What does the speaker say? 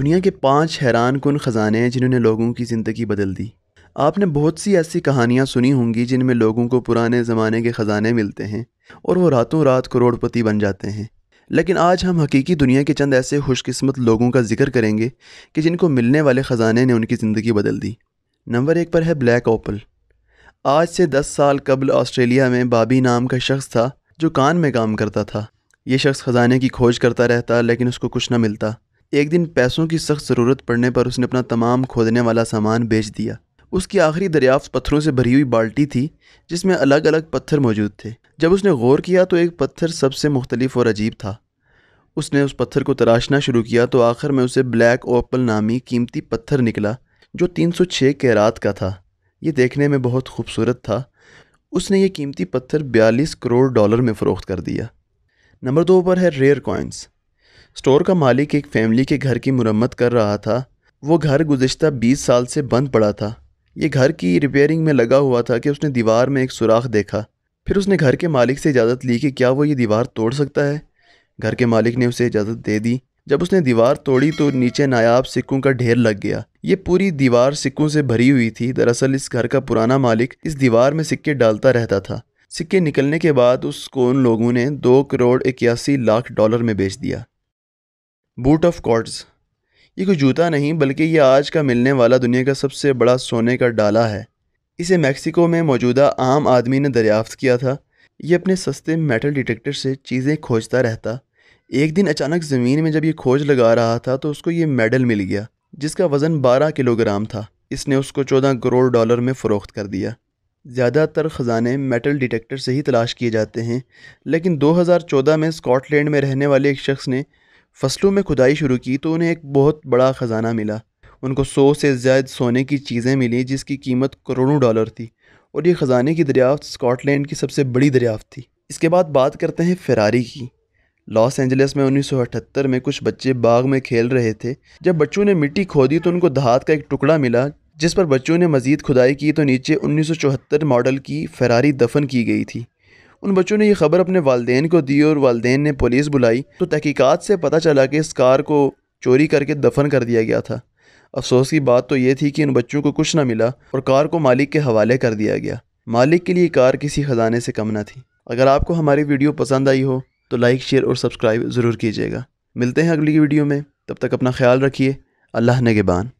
दुनिया के पांच हैरान कन ख़जाने हैं जिन्होंने लोगों की ज़िंदगी बदल दी आपने बहुत सी ऐसी कहानियाँ सुनी होंगी जिनमें लोगों को पुराने ज़माने के ख़जाने मिलते हैं और वो रातों रात करोड़पति बन जाते हैं लेकिन आज हम हकीकी दुनिया के चंद ऐसे खुशकस्मत लोगों का जिक्र करेंगे कि जिनको मिलने वाले ख़जाने ने उनकी ज़िंदगी बदल दी नंबर एक पर है ब्लैक ओपल आज से दस साल कबल ऑस्ट्रेलिया में बाबी नाम का शख्स था जो कान में काम करता था ये शख्स ख़जाने की खोज करता रहता लेकिन उसको कुछ ना मिलता एक दिन पैसों की सख्त ज़रूरत पड़ने पर उसने अपना तमाम खोदने वाला सामान बेच दिया उसकी आखिरी दरियाफ्त पत्थरों से भरी हुई बाल्टी थी जिसमें अलग अलग पत्थर मौजूद थे जब उसने गौर किया तो एक पत्थर सबसे मुख्तलिफ और अजीब था उसने उस पत्थर को तराशना शुरू किया तो आखिर में उसे ब्लैक ओपल नामी कीमती पत्थर निकला जो 306 कैरात का था ये देखने में बहुत खूबसूरत था उसने ये कीमती पत्थर बयालीस करोड़ डॉलर में फ़रोख्त कर दिया नंबर दो पर है रेयर कॉइन्स स्टोर का मालिक एक फैमिली के घर की मुरम्मत कर रहा था वो घर गुज्त 20 साल से बंद पड़ा था ये घर की रिपेयरिंग में लगा हुआ था कि उसने दीवार में एक सुराख देखा फिर उसने घर के मालिक से इजाज़त ली कि क्या वो ये दीवार तोड़ सकता है घर के मालिक ने उसे इजाज़त दे दी जब उसने दीवार तोड़ी तो नीचे नायाब सिक्कों का ढेर लग गया ये पूरी दीवार सिक्कों से भरी हुई थी दरअसल इस घर का पुराना मालिक इस दीवार में सिक्के डालता रहता था सिक्के निकलने के बाद उसको उन लोगों ने दो करोड़ इक्यासी लाख डॉलर में बेच दिया बूट ऑफ कॉर्ड्स ये कोई जूता नहीं बल्कि ये आज का मिलने वाला दुनिया का सबसे बड़ा सोने का डाला है इसे मैक्सिको में मौजूदा आम आदमी ने दरियाफ्त किया था ये अपने सस्ते मेटल डिटेक्टर से चीज़ें खोजता रहता एक दिन अचानक ज़मीन में जब ये खोज लगा रहा था तो उसको ये मेडल मिल गया जिसका वज़न 12 किलोग्राम था इसने उसको 14 करोड़ डॉलर में फ़रोख्त कर दिया ज़्यादातर ख़जाने मेटल डिटेक्टर से ही तलाश किए जाते हैं लेकिन 2014 में स्कॉटलैंड में रहने वाले एक शख्स ने फसलों में खुदाई शुरू की तो उन्हें एक बहुत बड़ा ख़जाना मिला उनको सौ से ज़्यादा सोने की चीज़ें मिली जिसकी कीमत करोड़ों डॉलर थी और ये ख़जाने की दरियाफ्त स्कॉटलैंड की सबसे बड़ी दरियाफ्त थी इसके बाद बात करते हैं फ़रारी की लॉस एंजलिस में 1978 में कुछ बच्चे बाग में खेल रहे थे जब बच्चों ने मिट्टी खोदी तो उनको दहात का एक टुकड़ा मिला जिस पर बच्चों ने मज़ीद खुदाई की तो नीचे 1974 मॉडल की फरारी दफन की गई थी उन बच्चों ने यह खबर अपने वालदे को दी और वालदेन ने पुलिस बुलाई तो तहकीकत से पता चला कि इस कार को चोरी करके दफन कर दिया गया था अफसोस की बात तो ये थी कि इन बच्चों को कुछ ना मिला और कार को मालिक के हवाले कर दिया गया मालिक के लिए कार किसी ख़जाने से कम ना थी अगर आपको हमारी वीडियो पसंद आई हो तो लाइक शेयर और सब्सक्राइब ज़रूर कीजिएगा मिलते हैं अगली वीडियो में तब तक अपना ख्याल रखिए अल्लाह नगेबान